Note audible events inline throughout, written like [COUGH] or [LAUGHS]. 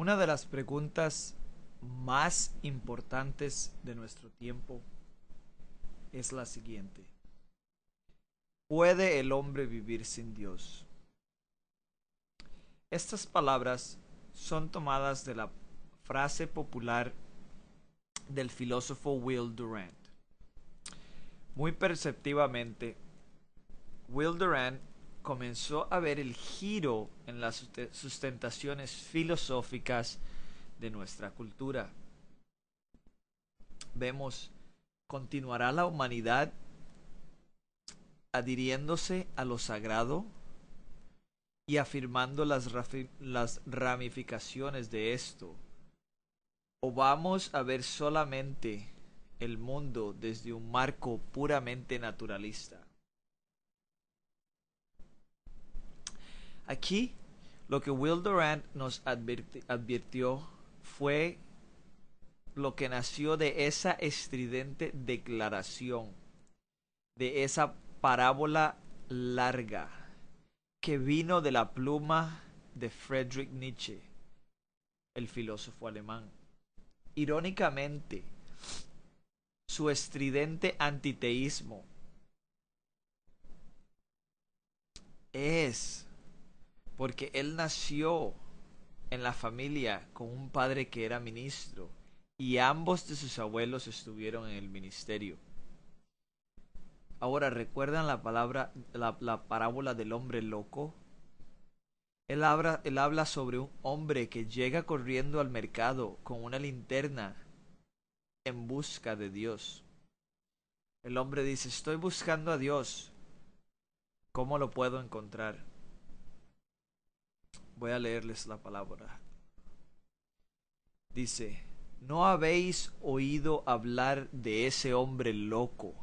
Una de las preguntas más importantes de nuestro tiempo es la siguiente. ¿Puede el hombre vivir sin Dios? Estas palabras son tomadas de la frase popular del filósofo Will Durant. Muy perceptivamente, Will Durant comenzó a ver el giro en las sustentaciones filosóficas de nuestra cultura. Vemos, ¿continuará la humanidad adhiriéndose a lo sagrado y afirmando las, las ramificaciones de esto? ¿O vamos a ver solamente el mundo desde un marco puramente naturalista? Aquí lo que Will Durant nos advirtió fue lo que nació de esa estridente declaración, de esa parábola larga que vino de la pluma de Friedrich Nietzsche, el filósofo alemán. Irónicamente, su estridente antiteísmo es porque él nació en la familia con un padre que era ministro y ambos de sus abuelos estuvieron en el ministerio. Ahora, ¿recuerdan la palabra, la, parábola del hombre loco? él habla sobre un hombre que llega corriendo al mercado con una linterna en busca de Dios. El hombre dice, estoy buscando a Dios. ¿Cómo lo puedo encontrar? Voy a leerles la palabra. Dice, ¿no habéis oído hablar de ese hombre loco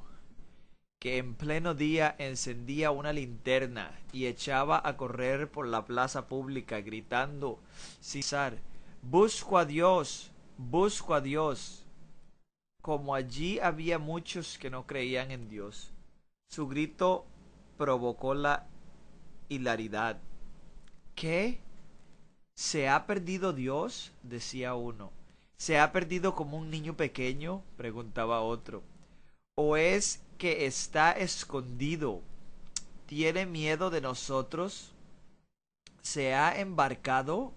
que en pleno día encendía una linterna y echaba a correr por la plaza pública gritando César, busco a Dios, busco a Dios? Como allí había muchos que no creían en Dios, su grito provocó la hilaridad. ¿Qué? ¿Se ha perdido Dios? decía uno. ¿Se ha perdido como un niño pequeño? preguntaba otro. ¿O es que está escondido? ¿Tiene miedo de nosotros? ¿Se ha embarcado?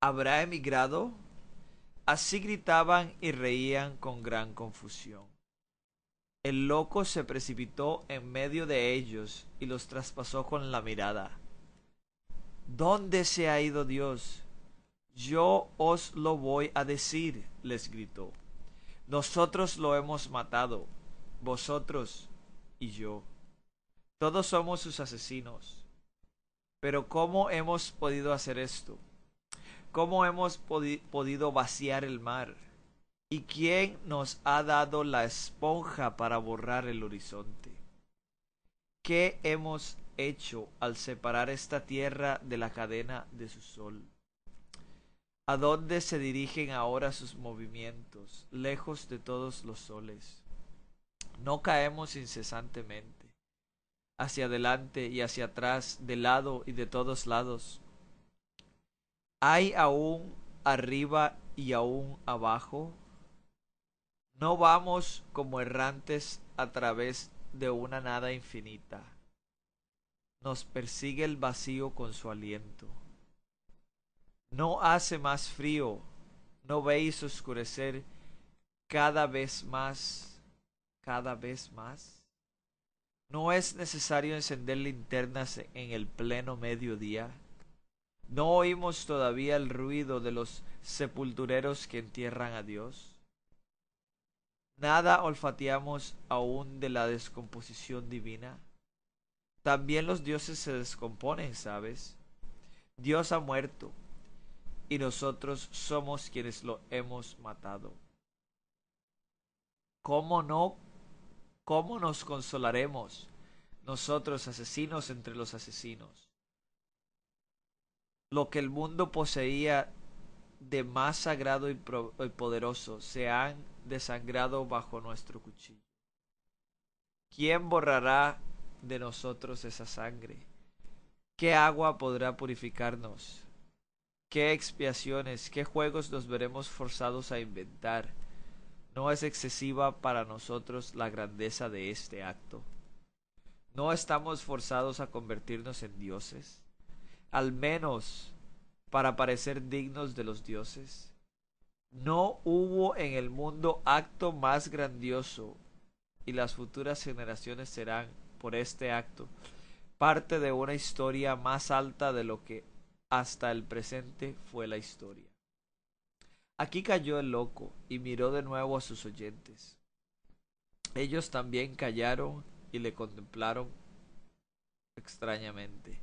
¿Habrá emigrado? Así gritaban y reían con gran confusión. El loco se precipitó en medio de ellos y los traspasó con la mirada. ¿Dónde se ha ido Dios? Yo os lo voy a decir, les gritó. Nosotros lo hemos matado, vosotros y yo. Todos somos sus asesinos. Pero ¿cómo hemos podido hacer esto? ¿Cómo hemos podido vaciar el mar? ¿Y quién nos ha dado la esponja para borrar el horizonte? ¿Qué hemos hecho al separar esta tierra de la cadena de su sol. ¿A dónde se dirigen ahora sus movimientos, lejos de todos los soles? No caemos incesantemente, hacia adelante y hacia atrás, de lado y de todos lados. ¿Hay aún arriba y aún abajo? No vamos como errantes a través de una nada infinita nos persigue el vacío con su aliento. No hace más frío, no veis oscurecer cada vez más, cada vez más. No es necesario encender linternas en el pleno mediodía. No oímos todavía el ruido de los sepultureros que entierran a Dios. Nada olfateamos aún de la descomposición divina también los dioses se descomponen, ¿sabes? Dios ha muerto y nosotros somos quienes lo hemos matado. ¿Cómo no? ¿Cómo nos consolaremos nosotros asesinos entre los asesinos? Lo que el mundo poseía de más sagrado y, y poderoso se han desangrado bajo nuestro cuchillo. ¿Quién borrará de nosotros esa sangre? ¿Qué agua podrá purificarnos? ¿Qué expiaciones, qué juegos nos veremos forzados a inventar? No es excesiva para nosotros la grandeza de este acto. No estamos forzados a convertirnos en dioses, al menos para parecer dignos de los dioses. No hubo en el mundo acto más grandioso, y las futuras generaciones serán por este acto, parte de una historia más alta de lo que hasta el presente fue la historia. Aquí cayó el loco y miró de nuevo a sus oyentes. Ellos también callaron y le contemplaron extrañamente.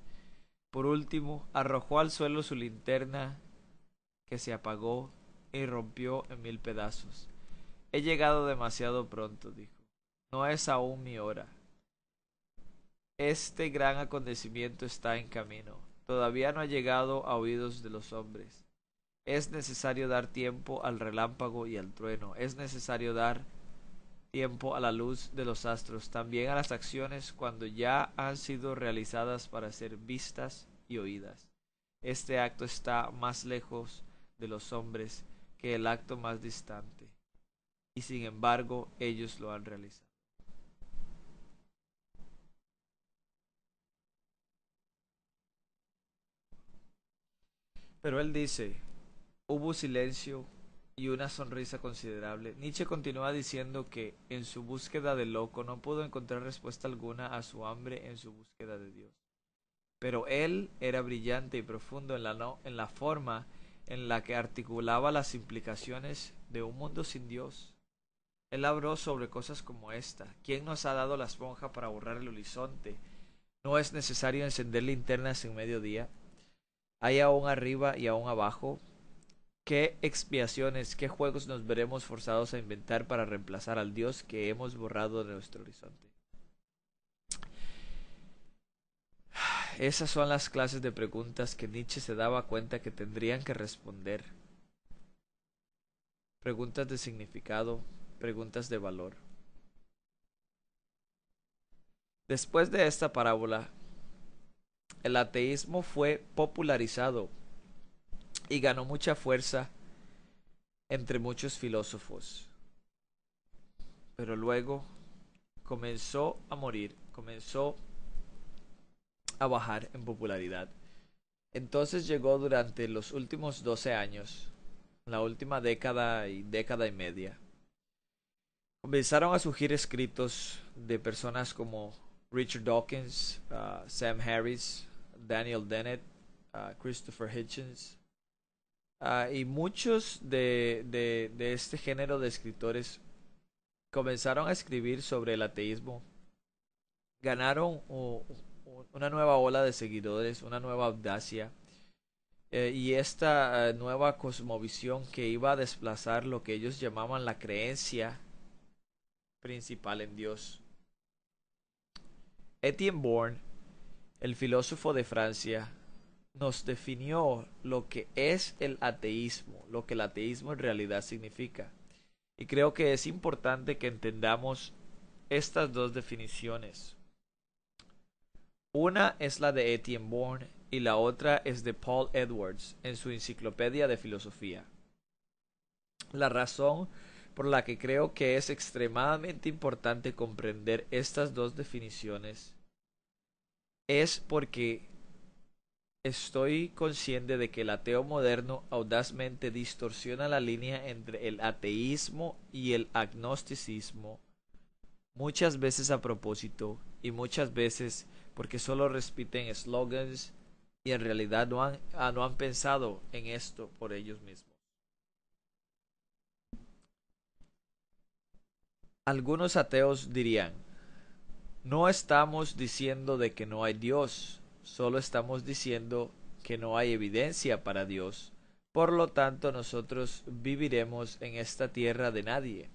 Por último, arrojó al suelo su linterna, que se apagó y rompió en mil pedazos. He llegado demasiado pronto, dijo. No es aún mi hora. Este gran acontecimiento está en camino. Todavía no ha llegado a oídos de los hombres. Es necesario dar tiempo al relámpago y al trueno. Es necesario dar tiempo a la luz de los astros, también a las acciones cuando ya han sido realizadas para ser vistas y oídas. Este acto está más lejos de los hombres que el acto más distante, y sin embargo ellos lo han realizado. Pero él dice, hubo silencio y una sonrisa considerable. Nietzsche continúa diciendo que en su búsqueda de loco no pudo encontrar respuesta alguna a su hambre en su búsqueda de Dios. Pero él era brillante y profundo en la, en la forma en la que articulaba las implicaciones de un mundo sin Dios. Él habló sobre cosas como esta. ¿Quién nos ha dado la esponja para borrar el horizonte? ¿No es necesario encender linternas en mediodía? hay aún arriba y aún abajo? ¿Qué expiaciones, qué juegos nos veremos forzados a inventar para reemplazar al Dios que hemos borrado de nuestro horizonte? [SIGHS] Esas son las clases de preguntas que Nietzsche se daba cuenta que tendrían que responder. Preguntas de significado, preguntas de valor. Después de esta parábola, el ateísmo fue popularizado y ganó mucha fuerza entre muchos filósofos. Pero luego comenzó a morir, comenzó a bajar en popularidad. Entonces llegó durante los últimos 12 años, la última década y década y media. Comenzaron a surgir escritos de personas como Richard Dawkins, uh, Sam Harris, Daniel Dennett, uh, Christopher Hitchens. Uh, y muchos de, de, este género de escritores comenzaron a escribir sobre el ateísmo. Ganaron una nueva ola de seguidores, una nueva audacia. Eh, y esta eh, nueva cosmovisión que iba a desplazar lo que ellos llamaban la creencia principal en Dios Etienne Bourne, el filósofo de Francia, nos definió lo que es el ateísmo, lo que el ateísmo en realidad significa. Y creo que es importante que entendamos estas dos definiciones. Una es la de Etienne Bourne y la otra es de Paul Edwards en su Enciclopedia de Filosofía. La razón por la que creo que es extremadamente importante comprender estas dos definiciones es porque estoy consciente de que el ateo moderno audazmente distorsiona la línea entre el ateísmo y el agnosticismo, muchas veces a propósito y muchas veces porque solo respiten slogans y en realidad no han, ah, no han pensado en esto por ellos mismos. Algunos ateos dirían, no estamos diciendo de que no hay Dios, solo estamos diciendo que no hay evidencia para Dios. Por lo tanto, nosotros viviremos en esta tierra de nadie.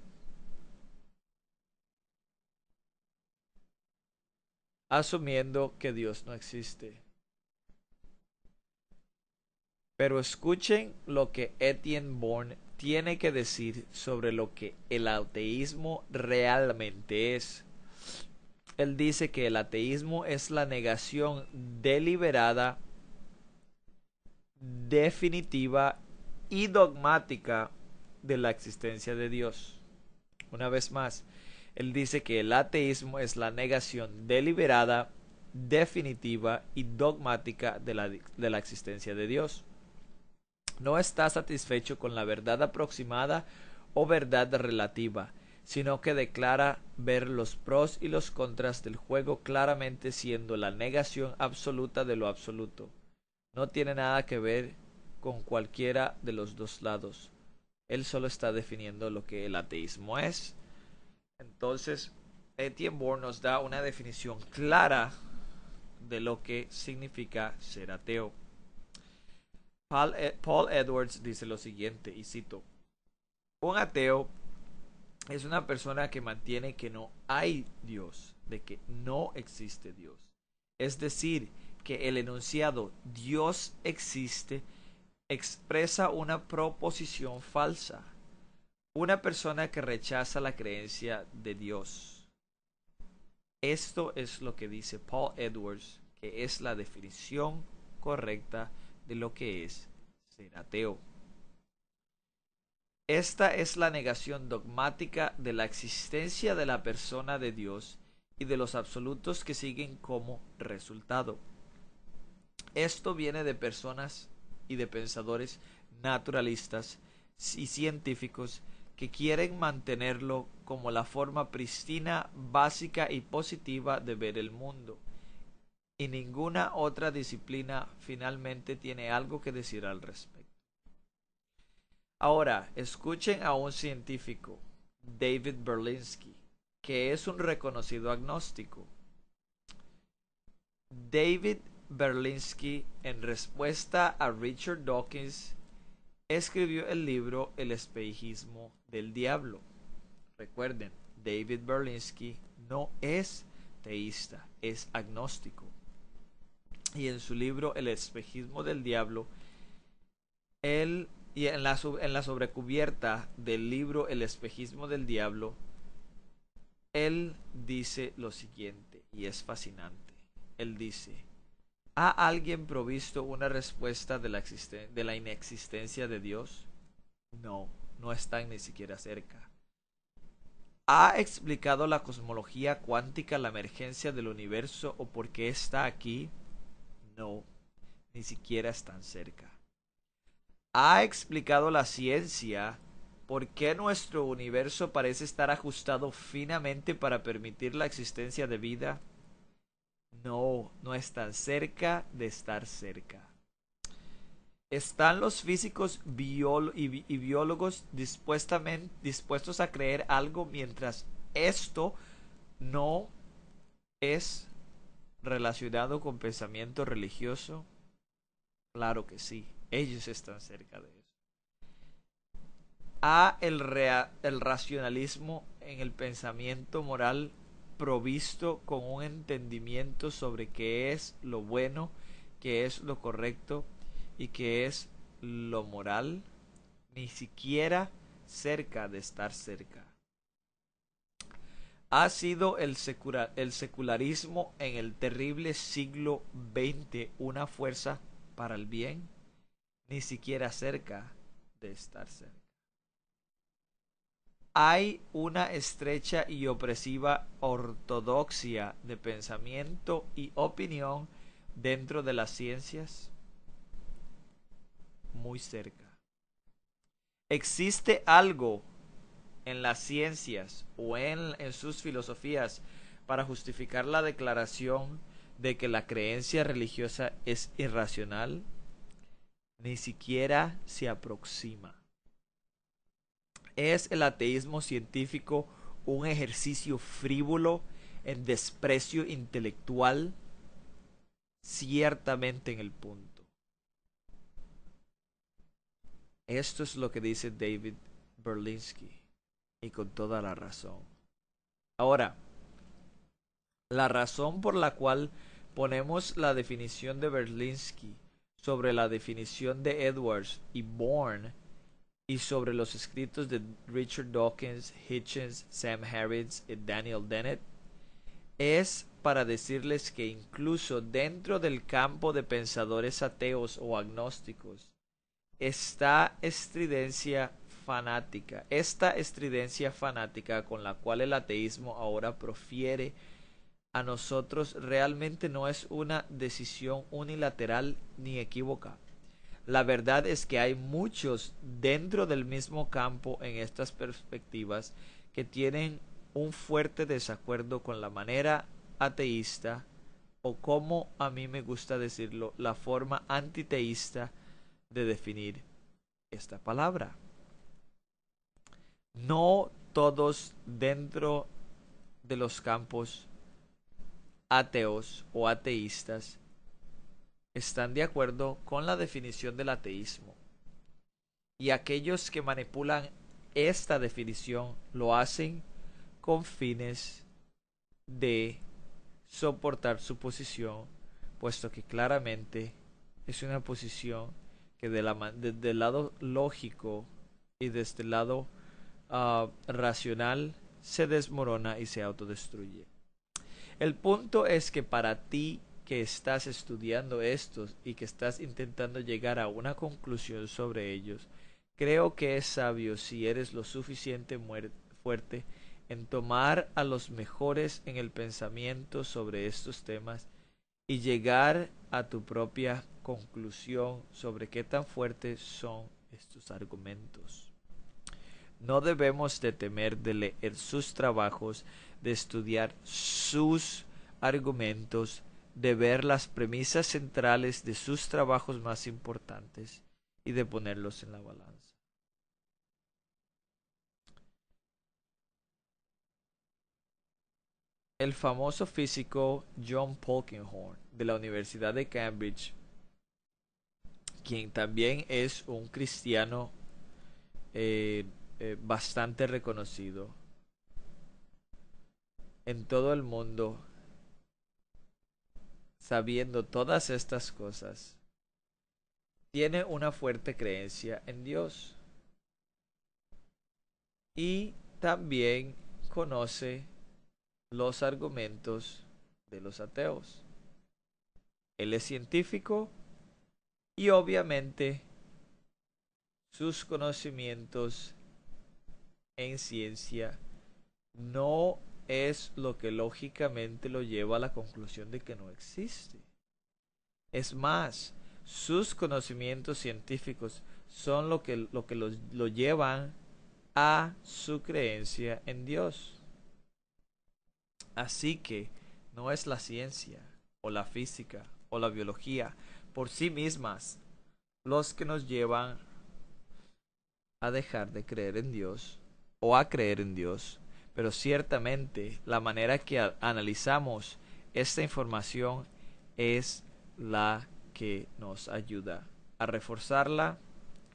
Asumiendo que Dios no existe. Pero escuchen lo que Etienne Bourne tiene que decir sobre lo que el ateísmo realmente es él dice que el ateísmo es la negación deliberada, definitiva y dogmática de la existencia de Dios. Una vez más, él dice que el ateísmo es la negación deliberada, definitiva y dogmática de la, de la existencia de Dios. No está satisfecho con la verdad aproximada o verdad relativa sino que declara ver los pros y los contras del juego claramente siendo la negación absoluta de lo absoluto. No tiene nada que ver con cualquiera de los dos lados. Él solo está definiendo lo que el ateísmo es. Entonces, Etienne Bourne nos da una definición clara de lo que significa ser ateo. Paul, e-, Paul Edwards dice lo siguiente, y cito, un ateo es una persona que mantiene que no hay Dios, de que no existe Dios. Es decir, que el enunciado Dios existe expresa una proposición falsa. Una persona que rechaza la creencia de Dios. Esto es lo que dice Paul Edwards, que es la definición correcta de lo que es ser ateo. Esta es la negación dogmática de la existencia de la persona de Dios y de los absolutos que siguen como resultado. Esto viene de personas y de pensadores naturalistas y científicos que quieren mantenerlo como la forma pristina, básica y positiva de ver el mundo. Y ninguna otra disciplina finalmente tiene algo que decir al respecto. Ahora, escuchen a un científico, David Berlinsky, que es un reconocido agnóstico. David Berlinsky, en respuesta a Richard Dawkins, escribió el libro El espejismo del diablo. Recuerden, David Berlinsky no es teísta, es agnóstico. Y en su libro El espejismo del diablo, él y en la, en la sobrecubierta del libro El espejismo del diablo, él dice lo siguiente, y es fascinante. Él dice, ¿ha alguien provisto una respuesta de la, de la inexistencia de Dios? No, no están ni siquiera cerca. ¿Ha explicado la cosmología cuántica la emergencia del universo o por qué está aquí? No, ni siquiera están cerca ha explicado la ciencia por qué nuestro universo parece estar ajustado finamente para permitir la existencia de vida? No, no es tan cerca de estar cerca. ¿Están los físicos y, biólogos dispuestos a creer algo mientras esto no es relacionado con pensamiento religioso? Claro que sí. Ellos están cerca de eso. ¿Ha el, racionalismo en el pensamiento moral provisto con un entendimiento sobre qué es lo bueno, qué es lo correcto y qué es lo moral, ni siquiera cerca de estar cerca. Ha sido el, el secularismo en el terrible siglo XX una fuerza para el bien ni siquiera cerca de estar cerca. Hay una estrecha y opresiva ortodoxia de pensamiento y opinión dentro de las ciencias muy cerca. Existe algo en las ciencias o en, en sus filosofías para justificar la declaración de que la creencia religiosa es irracional ni siquiera se aproxima. ¿Es el ateísmo científico un ejercicio frívolo en desprecio intelectual? Ciertamente en el punto. Esto es lo que dice David Berlinsky y con toda la razón. Ahora, la razón por la cual ponemos la definición de Berlinsky sobre la definición de Edwards y Bourne y sobre los escritos de Richard Dawkins, Hitchens, Sam Harris y Daniel Dennett es para decirles que incluso dentro del campo de pensadores ateos o agnósticos está estridencia fanática, esta estridencia fanática con la cual el ateísmo ahora profiere a nosotros realmente no es una decisión unilateral ni equívoca. La verdad es que hay muchos dentro del mismo campo en estas perspectivas que tienen un fuerte desacuerdo con la manera ateísta o como a mí me gusta decirlo, la forma antiteísta de definir esta palabra. No todos dentro de los campos ateos o ateístas están de acuerdo con la definición del ateísmo. Y aquellos que manipulan esta definición lo hacen con fines de soportar su posición, puesto que claramente es una posición que de desde el lado lógico y desde el lado ah, racional se desmorona y se autodestruye. El punto es que para ti que estás estudiando estos y que estás intentando llegar a una conclusión sobre ellos, creo que es sabio si eres lo suficiente fuerte en tomar a los mejores en el pensamiento sobre estos temas y llegar a tu propia conclusión sobre qué tan fuertes son estos argumentos. No debemos de temer de leer sus trabajos, de estudiar sus argumentos, de ver las premisas centrales de sus trabajos más importantes y de ponerlos en la balanza. El famoso físico John Polkinghorne de la Universidad de Cambridge, quien también es un cristiano eh, eh, bastante reconocido, en todo el mundo, sabiendo todas estas cosas, tiene una fuerte creencia en Dios y también conoce los argumentos de los ateos. Él es científico y obviamente sus conocimientos en ciencia no es lo que lógicamente lo lleva a la conclusión de que no existe. Es más, sus conocimientos científicos son lo que, lo que los, lo llevan a su creencia en Dios. Así que no es la ciencia o la física o la biología por sí mismas los que nos llevan a dejar de creer en Dios o a creer en Dios, pero ciertamente la manera que analizamos esta información es la que nos ayuda a reforzarla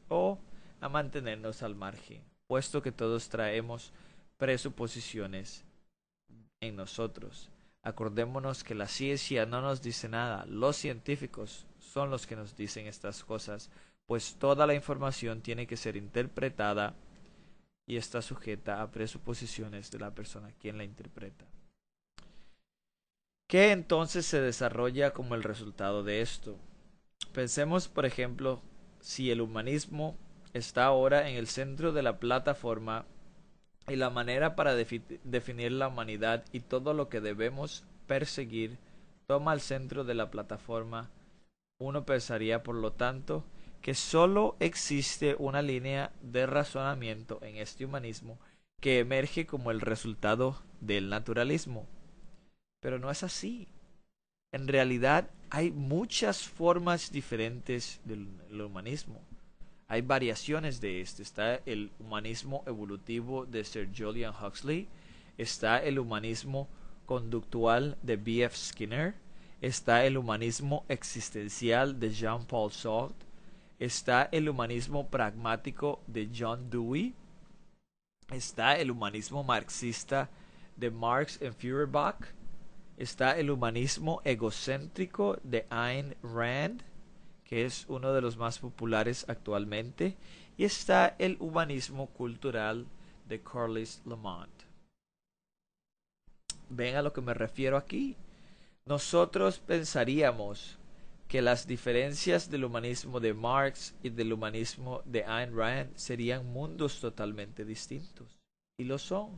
o a mantenernos al margen, puesto que todos traemos presuposiciones en nosotros. Acordémonos que la ciencia no nos dice nada, los científicos son los que nos dicen estas cosas, pues toda la información tiene que ser interpretada y está sujeta a presuposiciones de la persona quien la interpreta. ¿Qué entonces se desarrolla como el resultado de esto? Pensemos, por ejemplo, si el humanismo está ahora en el centro de la plataforma y la manera para definir la humanidad y todo lo que debemos perseguir toma el centro de la plataforma, uno pensaría, por lo tanto, que solo existe una línea de razonamiento en este humanismo que emerge como el resultado del naturalismo. Pero no es así. En realidad hay muchas formas diferentes del, humanismo. Hay variaciones de este. Está el humanismo evolutivo de Sir Julian Huxley, está el humanismo conductual de B.F. Skinner, está el humanismo existencial de Jean-Paul Sartre, está el humanismo pragmático de John Dewey, está el humanismo marxista de Marx y Feuerbach, está el humanismo egocéntrico de Ayn Rand, que es uno de los más populares actualmente, y está el humanismo cultural de Carlis Lamont. Ven a lo que me refiero aquí. Nosotros pensaríamos que las diferencias del humanismo de Marx y del humanismo de Ayn Rand serían mundos totalmente distintos. Y lo son.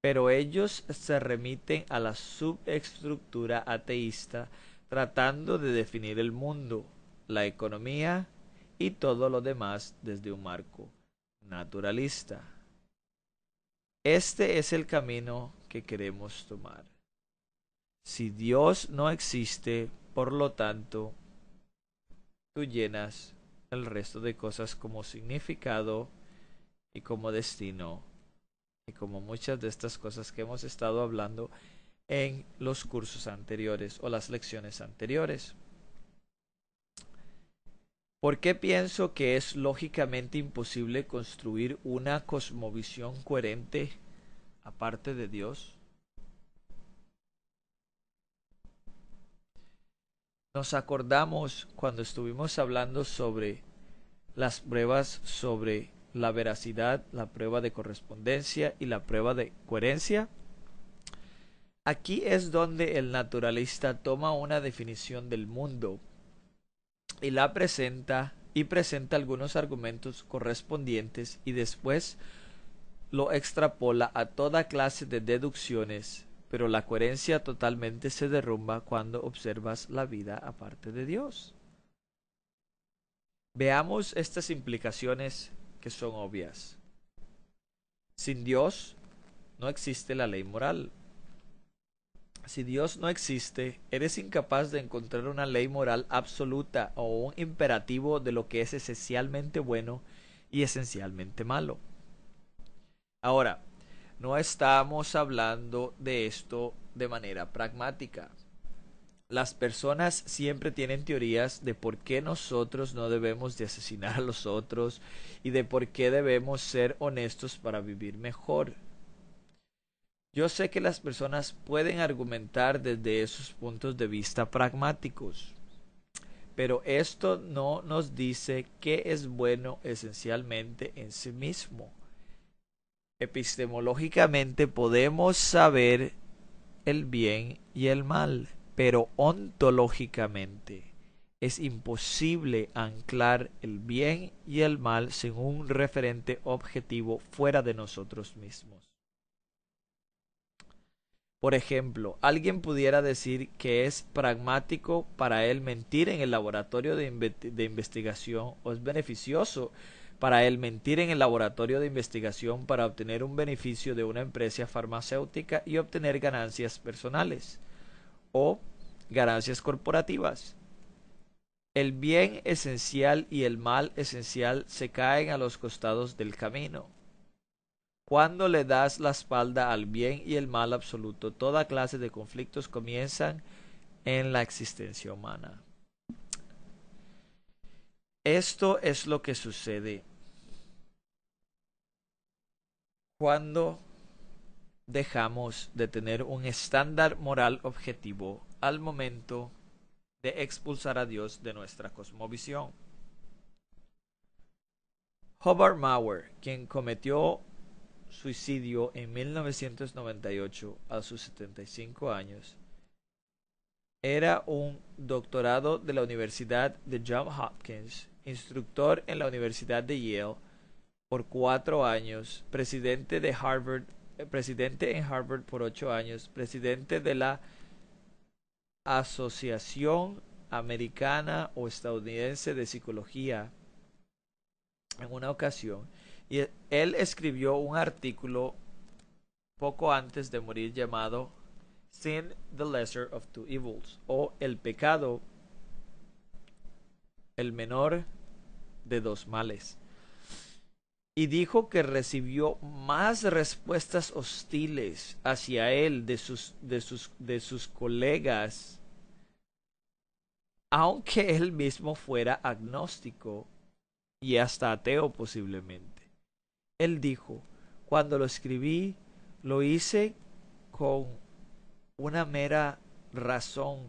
Pero ellos se remiten a la subestructura ateísta tratando de definir el mundo, la economía y todo lo demás desde un marco naturalista. Este es el camino que queremos tomar. Si Dios no existe, por lo tanto, tú llenas el resto de cosas como significado y como destino. Y como muchas de estas cosas que hemos estado hablando en los cursos anteriores o las lecciones anteriores. ¿Por qué pienso que es lógicamente imposible construir una cosmovisión coherente aparte de Dios? nos acordamos cuando estuvimos hablando sobre las pruebas sobre la veracidad, la prueba de correspondencia y la prueba de coherencia. Aquí es donde el naturalista toma una definición del mundo y la presenta y presenta algunos argumentos correspondientes y después lo extrapola a toda clase de deducciones pero la coherencia totalmente se derrumba cuando observas la vida aparte de Dios. Veamos estas implicaciones que son obvias. Sin Dios no existe la ley moral. Si Dios no existe, eres incapaz de encontrar una ley moral absoluta o un imperativo de lo que es esencialmente bueno y esencialmente malo. Ahora, no estamos hablando de esto de manera pragmática. Las personas siempre tienen teorías de por qué nosotros no debemos de asesinar a los otros y de por qué debemos ser honestos para vivir mejor. Yo sé que las personas pueden argumentar desde esos puntos de vista pragmáticos, pero esto no nos dice qué es bueno esencialmente en sí mismo Epistemológicamente podemos saber el bien y el mal, pero ontológicamente es imposible anclar el bien y el mal sin un referente objetivo fuera de nosotros mismos. Por ejemplo, alguien pudiera decir que es pragmático para él mentir en el laboratorio de, investigación o es beneficioso para él mentir en el laboratorio de investigación para obtener un beneficio de una empresa farmacéutica y obtener ganancias personales o ganancias corporativas. El bien esencial y el mal esencial se caen a los costados del camino. Cuando le das la espalda al bien y el mal absoluto, toda clase de conflictos comienzan en la existencia humana. Esto es lo que sucede cuando dejamos de tener un estándar moral objetivo al momento de expulsar a Dios de nuestra cosmovisión. Hobart Mauer, quien cometió suicidio en 1998 a sus 75 años, era un doctorado de la Universidad de Johns Hopkins, instructor en la Universidad de Yale por cuatro años, presidente de Harvard, eh, presidente en Harvard por ocho años, presidente de la Asociación Americana o Estadounidense de Psicología en una ocasión y e, él escribió un artículo poco antes de morir llamado Sin the Lesser of Two Evils o El pecado el menor de dos males y dijo que recibió más respuestas hostiles hacia él de sus, de sus, de sus colegas, aunque él mismo fuera agnóstico y hasta ateo posiblemente. Él dijo, cuando lo escribí, lo hice con una mera razón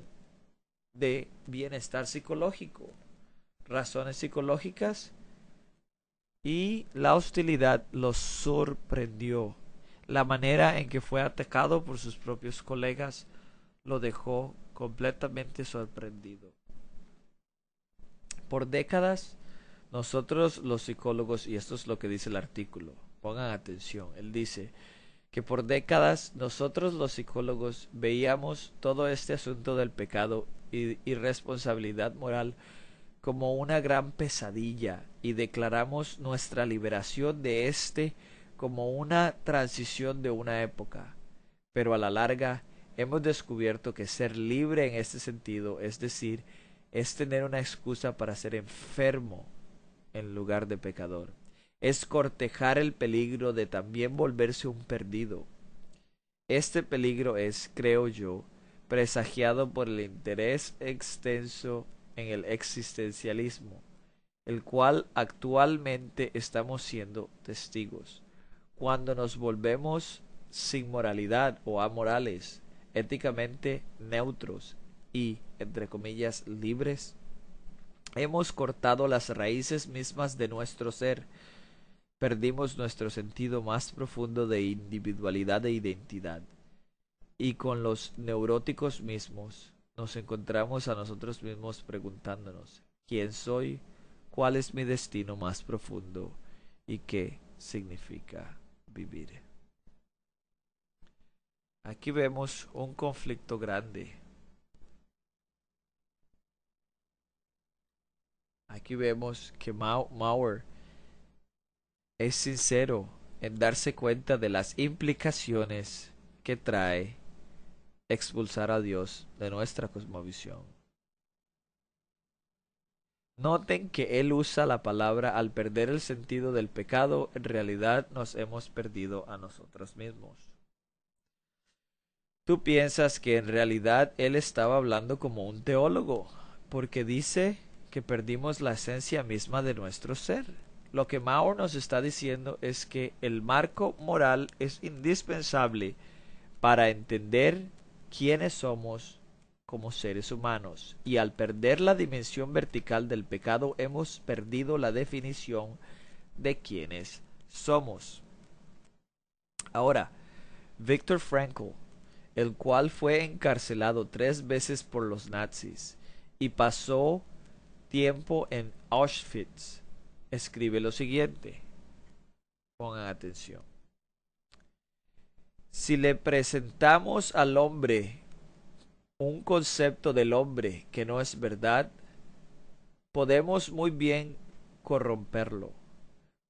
de bienestar psicológico, razones psicológicas y la hostilidad lo sorprendió. La manera en que fue atacado por sus propios colegas lo dejó completamente sorprendido. Por décadas, nosotros los psicólogos, y esto es lo que dice el artículo, pongan atención, él dice que por décadas nosotros los psicólogos veíamos todo este asunto del pecado y responsabilidad moral como una gran pesadilla y declaramos nuestra liberación de este como una transición de una época. Pero a la larga hemos descubierto que ser libre en este sentido, es decir, es tener una excusa para ser enfermo en lugar de pecador. Es cortejar el peligro de también volverse un perdido. Este peligro es, creo yo, presagiado por el interés extenso en el existencialismo, el cual actualmente estamos siendo testigos. Cuando nos volvemos sin moralidad o amorales, éticamente neutros y, entre comillas, libres, hemos cortado las raíces mismas de nuestro ser, perdimos nuestro sentido más profundo de individualidad e identidad, y con los neuróticos mismos nos encontramos a nosotros mismos preguntándonos, ¿quién soy? cuál es mi destino más profundo y qué significa vivir. Aquí vemos un conflicto grande. Aquí vemos que Maurer es sincero en darse cuenta de las implicaciones que trae expulsar a Dios de nuestra cosmovisión. Noten que él usa la palabra al perder el sentido del pecado, en realidad nos hemos perdido a nosotros mismos. Tú piensas que en realidad él estaba hablando como un teólogo, porque dice que perdimos la esencia misma de nuestro ser. Lo que Mao nos está diciendo es que el marco moral es indispensable para entender quiénes somos como seres humanos y al perder la dimensión vertical del pecado hemos perdido la definición de quienes somos. Ahora, víctor Frankl, el cual fue encarcelado tres veces por los nazis y pasó tiempo en Auschwitz, escribe lo siguiente. Pongan atención. Si le presentamos al hombre un concepto del hombre que no es verdad, podemos muy bien corromperlo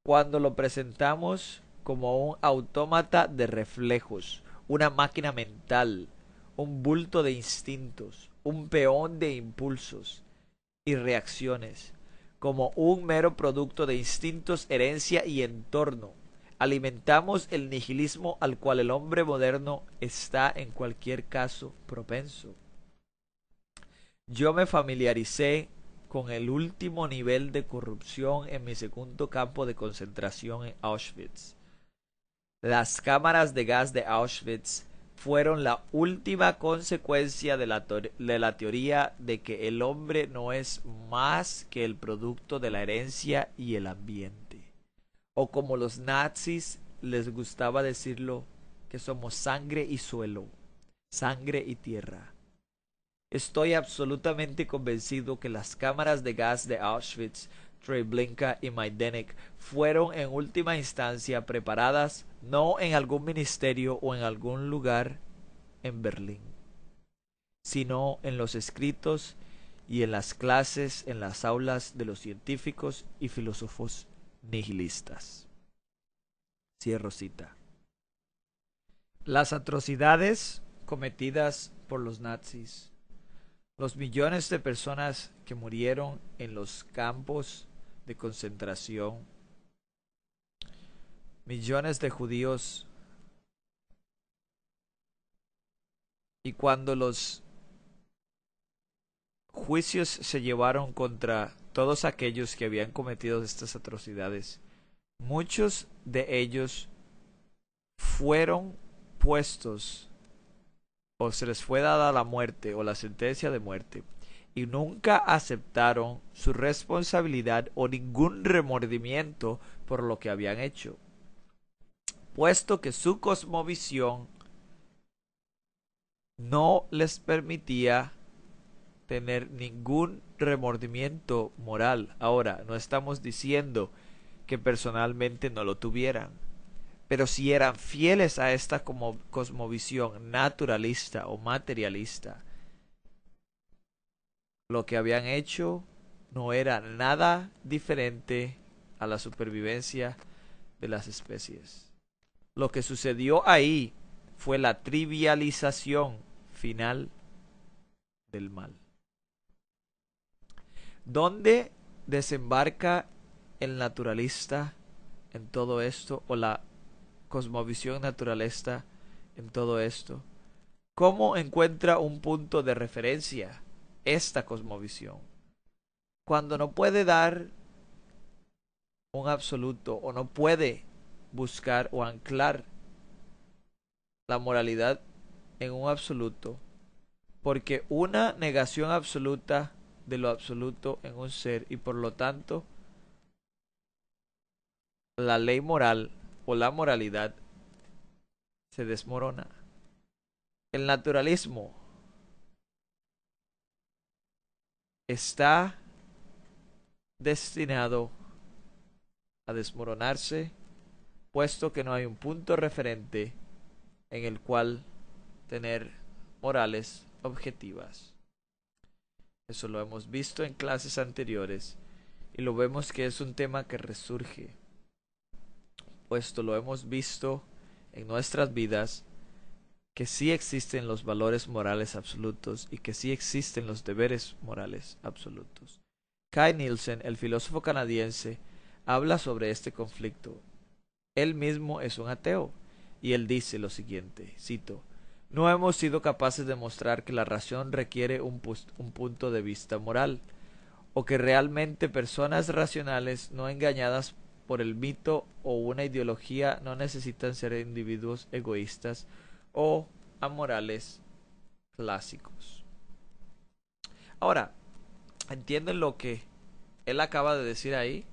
cuando lo presentamos como un autómata de reflejos, una máquina mental, un bulto de instintos, un peón de impulsos y reacciones, como un mero producto de instintos, herencia y entorno, alimentamos el nihilismo al cual el hombre moderno está en cualquier caso propenso. Yo me familiaricé con el último nivel de corrupción en mi segundo campo de concentración en Auschwitz. Las cámaras de gas de Auschwitz fueron la última consecuencia de la, teoría de que el hombre no es más que el producto de la herencia y el ambiente o como los nazis les gustaba decirlo, que somos sangre y suelo, sangre y tierra. Estoy absolutamente convencido que las cámaras de gas de Auschwitz, Treblinka y Majdanek fueron en última instancia preparadas no en algún ministerio o en algún lugar en Berlín, sino en los escritos y en las clases en las aulas de los científicos y filósofos nihilistas. Cierro cita. Las atrocidades cometidas por los nazis, los millones de personas que murieron en los campos de concentración, millones de judíos, y cuando los juicios se llevaron contra todos aquellos que habían cometido estas atrocidades, muchos de ellos fueron puestos o se les fue dada la muerte o la sentencia de muerte y nunca aceptaron su responsabilidad o ningún remordimiento por lo que habían hecho, puesto que su cosmovisión no les permitía tener ningún remordimiento moral. Ahora, no estamos diciendo que personalmente no lo tuvieran, pero si eran fieles a esta como cosmovisión naturalista o materialista, lo que habían hecho no era nada diferente a la supervivencia de las especies. Lo que sucedió ahí fue la trivialización final del mal. ¿Dónde desembarca el naturalista en todo esto o la cosmovisión naturalista en todo esto? ¿Cómo encuentra un punto de referencia esta cosmovisión? Cuando no puede dar un absoluto o no puede buscar o anclar la moralidad en un absoluto, porque una negación absoluta de lo absoluto en un ser y por lo tanto la ley moral o la moralidad se desmorona. El naturalismo está destinado a desmoronarse puesto que no hay un punto referente en el cual tener morales objetivas. Eso lo hemos visto en clases anteriores y lo vemos que es un tema que resurge, puesto pues lo hemos visto en nuestras vidas que sí existen los valores morales absolutos y que sí existen los deberes morales absolutos. Kai Nielsen, el filósofo canadiense, habla sobre este conflicto. Él mismo es un ateo y él dice lo siguiente, cito, no hemos sido capaces de mostrar que la razón requiere un, un punto de vista moral, o que realmente personas racionales no engañadas por el mito o una ideología no necesitan ser individuos egoístas o amorales clásicos. Ahora, ¿entienden lo que él acaba de decir ahí?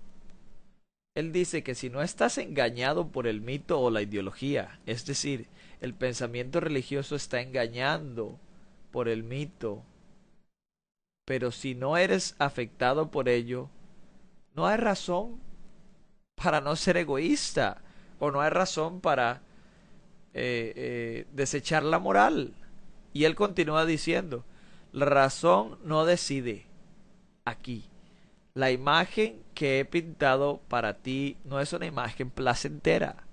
Él dice que si no estás engañado por el mito o la ideología, es decir, el pensamiento religioso está engañando por el mito. Pero si no eres afectado por ello, no hay razón para no ser egoísta o no hay razón para eh, eh, desechar la moral. Y él continúa diciendo, la razón no decide aquí. La imagen que he pintado para ti no es una imagen placentera.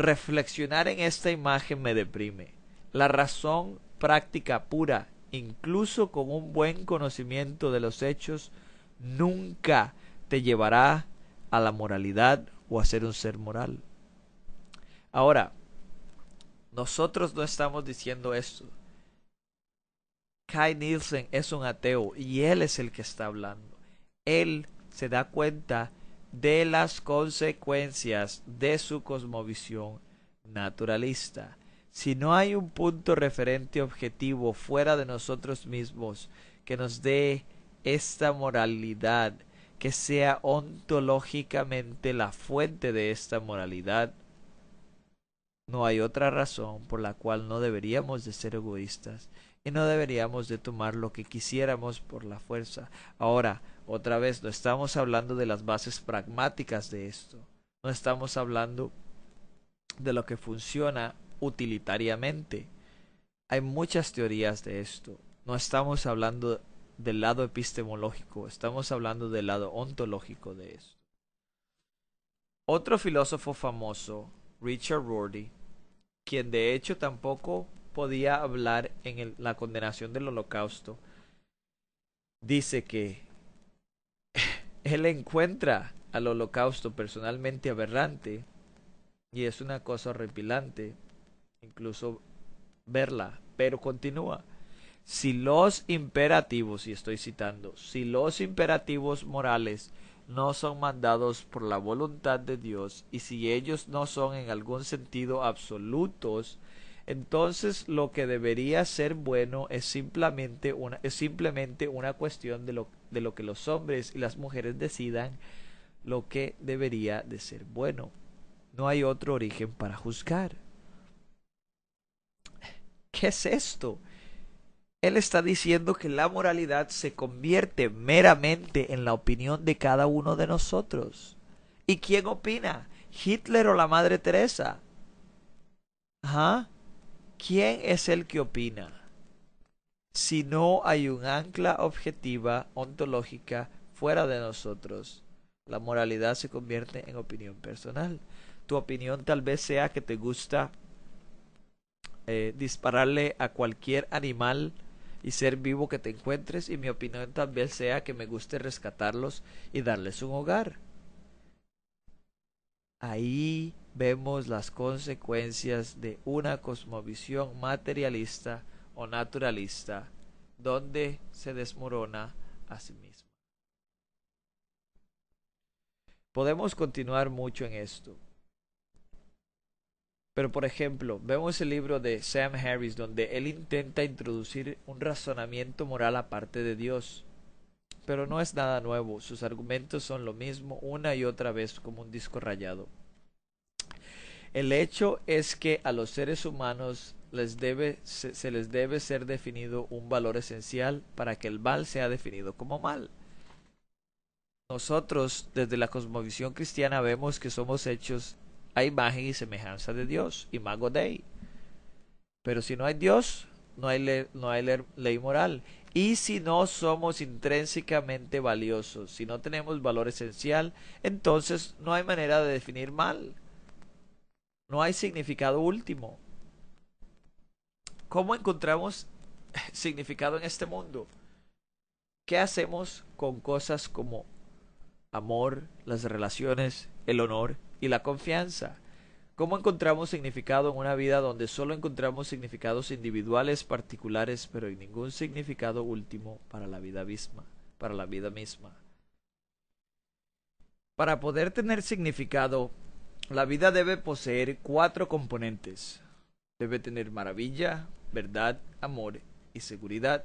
Reflexionar en esta imagen me deprime. La razón práctica pura, incluso con un buen conocimiento de los hechos, nunca te llevará a la moralidad o a ser un ser moral. Ahora, nosotros no estamos diciendo esto. Kai Nielsen es un ateo y él es el que está hablando. Él se da cuenta de las consecuencias de su cosmovisión naturalista. Si no hay un punto referente objetivo fuera de nosotros mismos que nos dé esta moralidad, que sea ontológicamente la fuente de esta moralidad, no hay otra razón por la cual no deberíamos de ser egoístas y no deberíamos de tomar lo que quisiéramos por la fuerza. Ahora, otra vez, no estamos hablando de las bases pragmáticas de esto. No estamos hablando de lo que funciona utilitariamente. Hay muchas teorías de esto. No estamos hablando del lado epistemológico, estamos hablando del lado ontológico de esto. Otro filósofo famoso, Richard Rorty, quien de hecho tampoco podía hablar en la condenación del holocausto, dice que [LAUGHS] él encuentra al holocausto personalmente aberrante y es una cosa horripilante incluso verla, pero continúa. Si los imperativos, y estoy citando, si los imperativos morales no son mandados por la voluntad de Dios y si ellos no son en algún sentido absolutos, entonces lo que debería ser bueno es simplemente una, es simplemente una cuestión de lo, de lo que los hombres y las mujeres decidan lo que debería de ser bueno. No hay otro origen para juzgar. ¿Qué es esto? Él está diciendo que la moralidad se convierte meramente en la opinión de cada uno de nosotros. ¿Y quién opina? ¿Hitler o la Madre Teresa? ¿Ah? ¿Quién es el que opina? si no hay un ancla objetiva, ontológica, fuera de nosotros. La moralidad se convierte en opinión personal. Tu opinión tal vez sea que te gusta eh, dispararle a cualquier animal y ser vivo que te encuentres y mi opinión tal vez sea que me guste rescatarlos y darles un hogar. Ahí vemos las consecuencias de una cosmovisión materialista naturalista, donde se desmorona a sí mismo. Podemos continuar mucho en esto. Pero por ejemplo, vemos el libro de Sam Harris donde él intenta introducir un razonamiento moral aparte de Dios. Pero no es nada nuevo, sus argumentos son lo mismo una y otra vez como un disco rayado. El hecho es que a los seres humanos se, les debe ser definido un valor esencial para que el mal sea definido como mal. Nosotros, desde la cosmovisión cristiana, vemos que somos hechos a imagen y semejanza de Dios, imago Dei. Pero si no hay Dios, no hay, no hay ley moral. Y si no somos intrínsecamente valiosos, si no tenemos valor esencial, entonces no hay manera de definir mal. No hay significado último. ¿Cómo encontramos [LAUGHS] significado en este mundo? ¿Qué hacemos con cosas como amor, las relaciones, el honor y la confianza? ¿Cómo encontramos significado en una vida donde solo encontramos significados individuales, particulares, pero sin ningún significado último para la vida misma, para la vida misma? Para poder tener significado, la vida debe poseer cuatro componentes debe tener maravilla, verdad, amor y seguridad.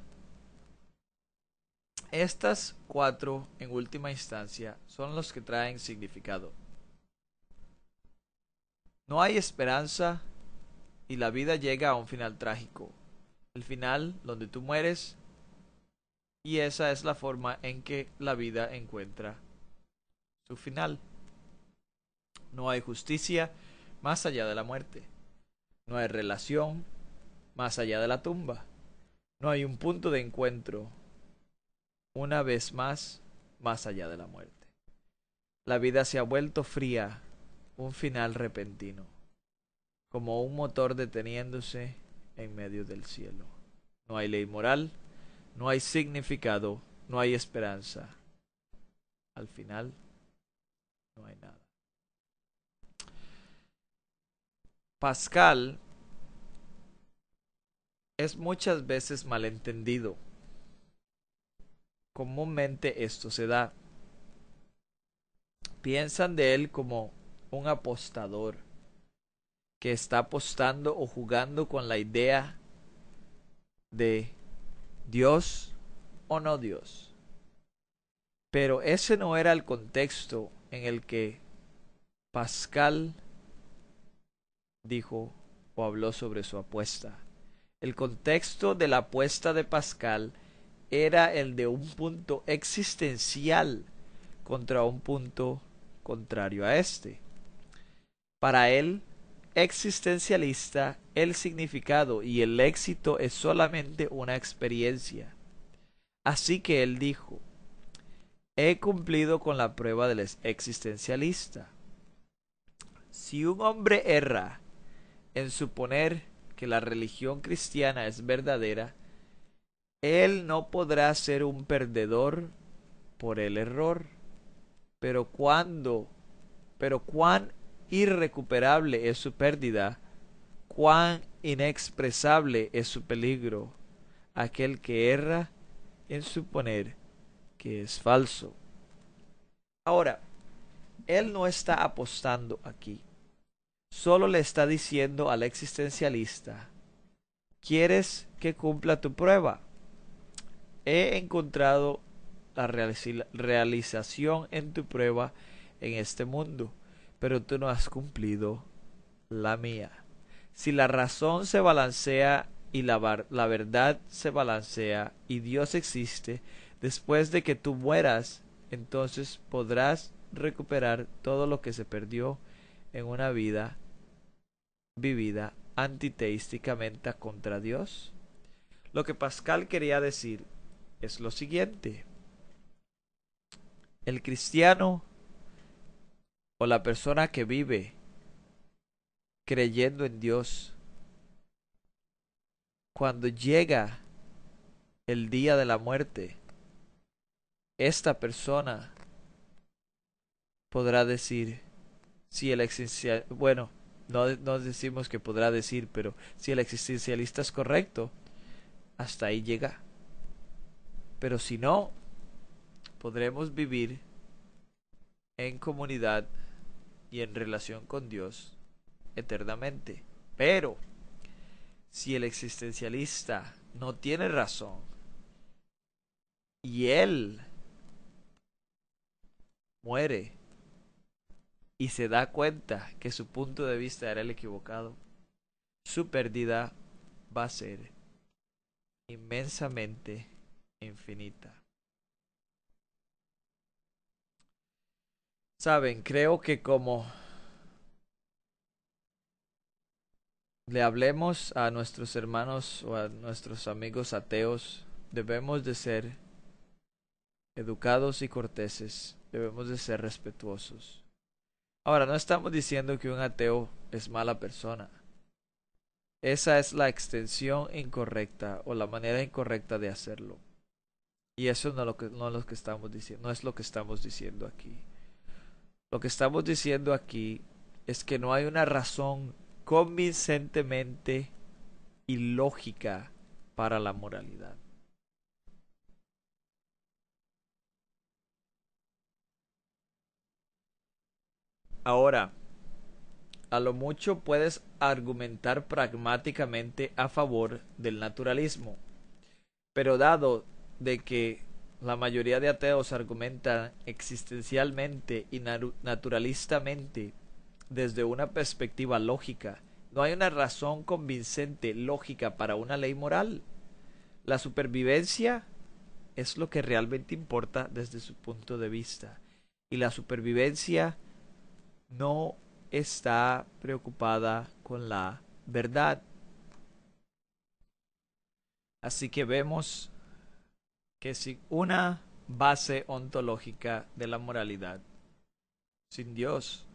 Estas cuatro, en última instancia, son los que traen significado. No hay esperanza y la vida llega a un final trágico. El final donde tú mueres y esa es la forma en que la vida encuentra su final. No hay justicia más allá de la muerte. No hay relación más allá de la tumba. No hay un punto de encuentro una vez más más allá de la muerte. La vida se ha vuelto fría, un final repentino, como un motor deteniéndose en medio del cielo. No hay ley moral, no hay significado, no hay esperanza. Al final, no hay nada. Pascal es muchas veces malentendido. Comúnmente esto se da. Piensan de él como un apostador que está apostando o jugando con la idea de Dios o no Dios. Pero ese no era el contexto en el que Pascal dijo o habló sobre su apuesta. El contexto de la apuesta de Pascal era el de un punto existencial contra un punto contrario a este. Para él, existencialista, el significado y el éxito es solamente una experiencia. Así que él dijo, he cumplido con la prueba del existencialista. Si un hombre erra en suponer que la religión cristiana es verdadera, él no podrá ser un perdedor por el error. Pero cuando, pero cuán irrecuperable es su pérdida, cuán inexpresable es su peligro, aquel que erra en suponer que es falso. Ahora, él no está apostando aquí solo le está diciendo al existencialista, ¿quieres que cumpla tu prueba? He encontrado la realización en tu prueba en este mundo, pero tú no has cumplido la mía. Si la razón se balancea y la, la verdad se balancea y Dios existe, después de que tú mueras, entonces podrás recuperar todo lo que se perdió en una vida vivida antiteísticamente contra Dios? Lo que Pascal quería decir es lo siguiente. El cristiano o la persona que vive creyendo en Dios, cuando llega el día de la muerte, esta persona podrá decir si el bueno, no, decimos que podrá decir, pero si el existencialista es correcto, hasta ahí llega. Pero si no, podremos vivir en comunidad y en relación con Dios eternamente. Pero si el existencialista no tiene razón y él muere y se da cuenta que su punto de vista era el equivocado, su pérdida va a ser inmensamente infinita. Saben, creo que como le hablemos a nuestros hermanos o a nuestros amigos ateos, debemos de ser educados y corteses, debemos de ser respetuosos. Ahora, no estamos diciendo que un ateo es mala persona. Esa es la extensión incorrecta o la manera incorrecta de hacerlo. Y eso no, lo lo que estamos diciendo, no es lo que estamos diciendo aquí. Lo que estamos diciendo aquí es que no hay una razón convincentemente y lógica para la moralidad. Ahora, a lo mucho puedes argumentar pragmáticamente a favor del naturalismo. Pero dado de que la mayoría de ateos argumentan existencialmente y naturalistamente desde una perspectiva lógica, no hay una razón convincente lógica para una ley moral. La supervivencia es lo que realmente importa desde su punto de vista. Y la supervivencia no está preocupada con la verdad. Así que vemos que sin una base ontológica de la moralidad, sin Dios,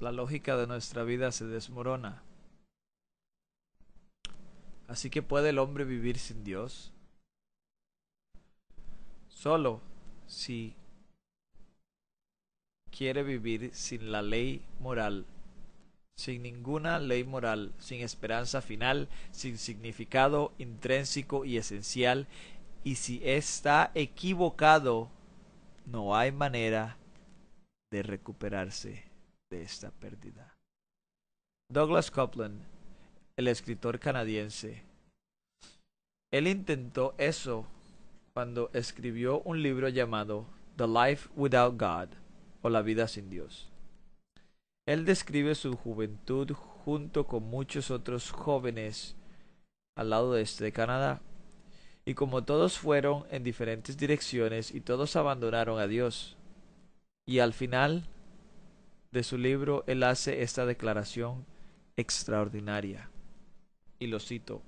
la lógica de nuestra vida se desmorona. Así que puede el hombre vivir sin Dios. Solo si quiere vivir sin la ley moral, sin ninguna ley moral, sin esperanza final, sin significado intrínseco y esencial, y si está equivocado, no hay manera de recuperarse de esta pérdida. Douglas Copeland, el escritor canadiense, él intentó eso cuando escribió un libro llamado The Life Without God, o la vida sin Dios. Él describe su juventud junto con muchos otros jóvenes al lado de este de Canadá. Y como todos fueron en diferentes direcciones y todos abandonaron a Dios. Y al final de su libro él hace esta declaración extraordinaria. Y lo cito.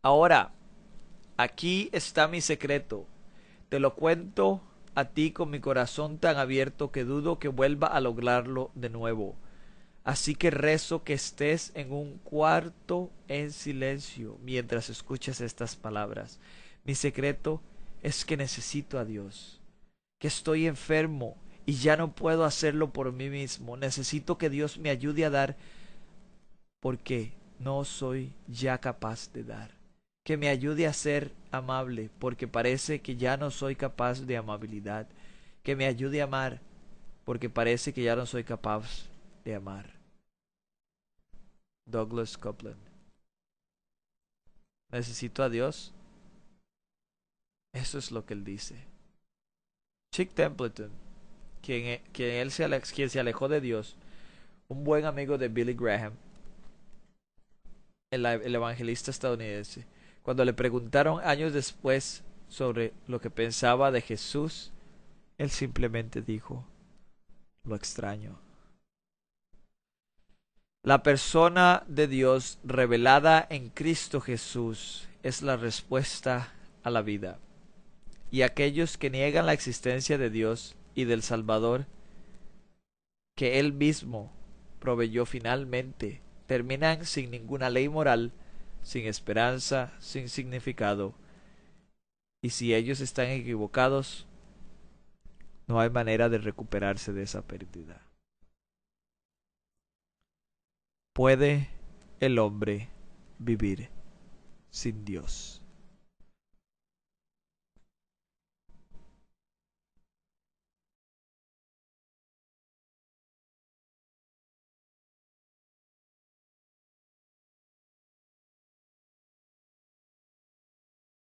Ahora, aquí está mi secreto. Te lo cuento a ti con mi corazón tan abierto que dudo que vuelva a lograrlo de nuevo. Así que rezo que estés en un cuarto en silencio mientras escuchas estas palabras. Mi secreto es que necesito a Dios, que estoy enfermo y ya no puedo hacerlo por mí mismo. Necesito que Dios me ayude a dar porque no soy ya capaz de dar que me ayude a ser amable, porque parece que ya no soy capaz de amabilidad, que me ayude a amar, porque parece que ya no soy capaz de amar. Douglas Copeland. Necesito a Dios. Eso es lo que él dice. Chick Templeton, quien, e, él se, alejó de Dios, un buen amigo de Billy Graham, el evangelista estadounidense, cuando le preguntaron años después sobre lo que pensaba de Jesús, él simplemente dijo, lo extraño. La persona de Dios revelada en Cristo Jesús es la respuesta a la vida. Y aquellos que niegan la existencia de Dios y del Salvador, que Él mismo proveyó finalmente, terminan sin ninguna ley moral sin esperanza, sin significado. Y si ellos están equivocados, no hay manera de recuperarse de esa pérdida. ¿Puede el hombre vivir sin Dios?